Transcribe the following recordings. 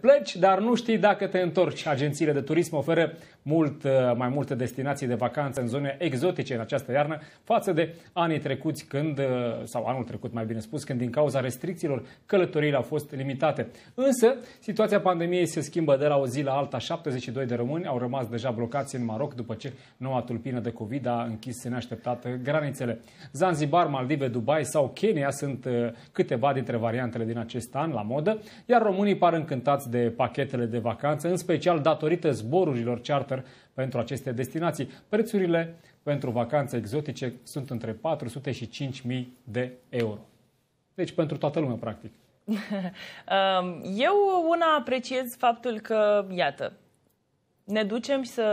Pleci, dar nu știi dacă te întorci. Agențiile de turism oferă mult uh, mai multe destinații de vacanță în zone exotice în această iarnă față de anii trecuți când, uh, sau anul trecut mai bine spus, când din cauza restricțiilor călătoriile au fost limitate. Însă, situația pandemiei se schimbă de la o zi la alta. 72 de români au rămas deja blocați în Maroc după ce noua tulpină de COVID a închis neașteptat granițele. Zanzibar, Maldive, Dubai sau Kenya sunt uh, câteva dintre variantele din acest an la modă, iar românii par încântați de pachetele de vacanță, în special datorită zborurilor charter pentru aceste destinații. Prețurile pentru vacanțe exotice sunt între 400 și 5.000 de euro. Deci pentru toată lumea, practic. Um, eu una apreciez faptul că, iată, ne ducem să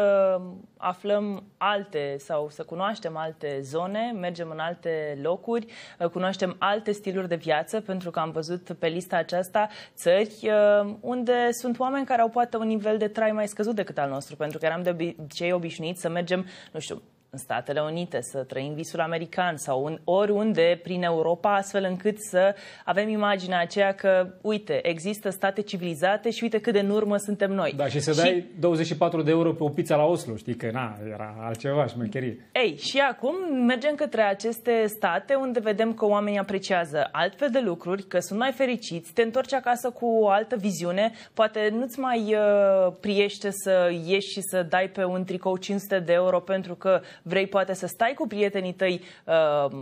aflăm alte sau să cunoaștem alte zone, mergem în alte locuri, cunoaștem alte stiluri de viață, pentru că am văzut pe lista aceasta țări uh, unde sunt oameni care au poate un nivel de trai mai scăzut decât al nostru, pentru că eram de obicei obișnuiți să mergem, nu știu, în Statele Unite, să trăim visul american sau în oriunde prin Europa, astfel încât să avem imaginea aceea că, uite, există state civilizate și uite cât de în urmă suntem noi. Da, și să și... dai 24 de euro pe o pizza la Oslo, știi că na, era altceva șmecherie. Ei, și acum mergem către aceste state unde vedem că oamenii apreciază altfel de lucruri, că sunt mai fericiți, te întorci acasă cu o altă viziune, poate nu-ți mai uh, priește să ieși și să dai pe un tricou 500 de euro pentru că vrei poate să stai cu prietenii tăi uh,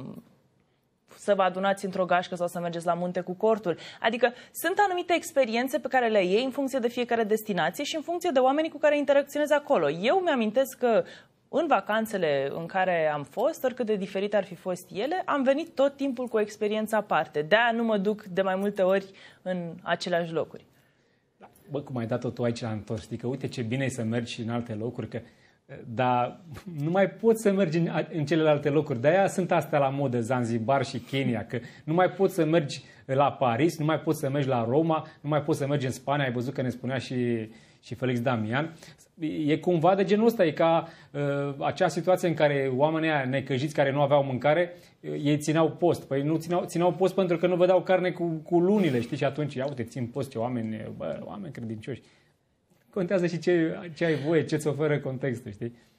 să vă adunați într-o gașcă sau să mergeți la munte cu cortul. Adică sunt anumite experiențe pe care le iei în funcție de fiecare destinație și în funcție de oamenii cu care interacționezi acolo. Eu mi-amintesc că în vacanțele în care am fost, oricât de diferite ar fi fost ele, am venit tot timpul cu o experiență aparte. De-aia nu mă duc de mai multe ori în aceleași locuri. Da. Bă, cum ai dat-o tu aici la întors, adică uite ce bine e să mergi și în alte locuri, că dar nu mai poți să mergi în, în celelalte locuri. De-aia sunt astea la modă, Zanzibar și Kenya, că nu mai poți să mergi la Paris, nu mai poți să mergi la Roma, nu mai poți să mergi în Spania, ai văzut că ne spunea și, și Felix Damian. E cumva de genul ăsta, e ca uh, acea situație în care oamenii aia necăjiți care nu aveau mâncare, uh, ei țineau post. Păi nu țineau, țineau post pentru că nu vedeau carne cu, cu lunile, știi? Și atunci, ia uite, țin post ce oameni, bă, oameni credincioși contează și ce, ce ai voie, ce-ți oferă contextul, știi?